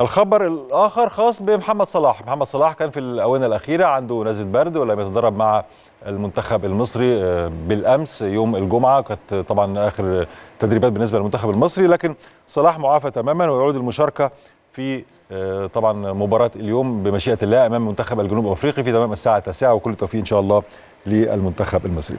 الخبر الاخر خاص بمحمد صلاح محمد صلاح كان في الاونه الاخيره عنده نزله برد ولم يتدرب مع المنتخب المصري آه، بالامس يوم الجمعه كانت طبعا اخر تدريبات بالنسبه للمنتخب المصري لكن صلاح معافى تماما ويعود المشاركه في آه، طبعا مباراه اليوم بمشيئه الله امام منتخب الجنوب الافريقي في تمام الساعه 9 وكل التوفيق ان شاء الله للمنتخب المصري